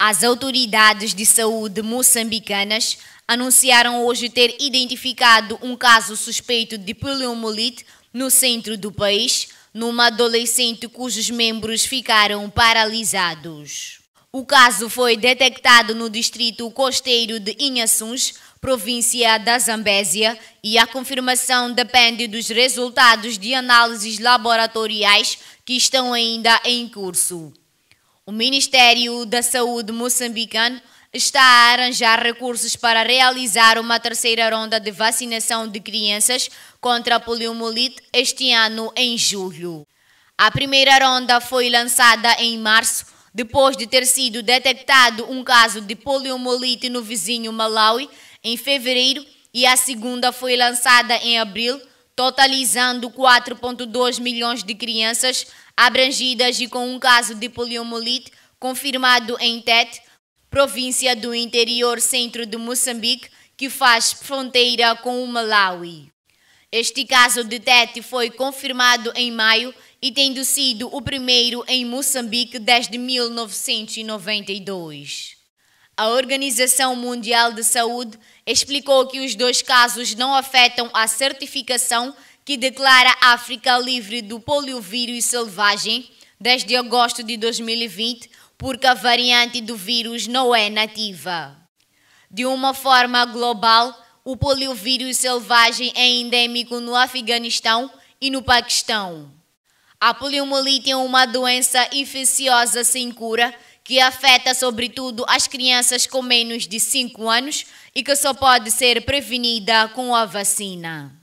As autoridades de saúde moçambicanas anunciaram hoje ter identificado um caso suspeito de poliomielite no centro do país, numa adolescente cujos membros ficaram paralisados. O caso foi detectado no distrito costeiro de Inhaçuns, província da Zambésia, e a confirmação depende dos resultados de análises laboratoriais que estão ainda em curso. O Ministério da Saúde moçambicano está a arranjar recursos para realizar uma terceira ronda de vacinação de crianças contra a poliomielite este ano em julho. A primeira ronda foi lançada em março, depois de ter sido detectado um caso de poliomielite no vizinho Malawi em fevereiro e a segunda foi lançada em abril totalizando 4,2 milhões de crianças abrangidas e com um caso de poliomielite confirmado em Tete, província do interior centro de Moçambique, que faz fronteira com o Malawi. Este caso de Tete foi confirmado em maio e tendo sido o primeiro em Moçambique desde 1992. A Organização Mundial de Saúde explicou que os dois casos não afetam a certificação que declara a África livre do poliovírus selvagem desde agosto de 2020, porque a variante do vírus não é nativa. De uma forma global, o poliovírus selvagem é endêmico no Afeganistão e no Paquistão. A poliomielite é uma doença infecciosa sem cura que afeta sobretudo as crianças com menos de 5 anos e que só pode ser prevenida com a vacina.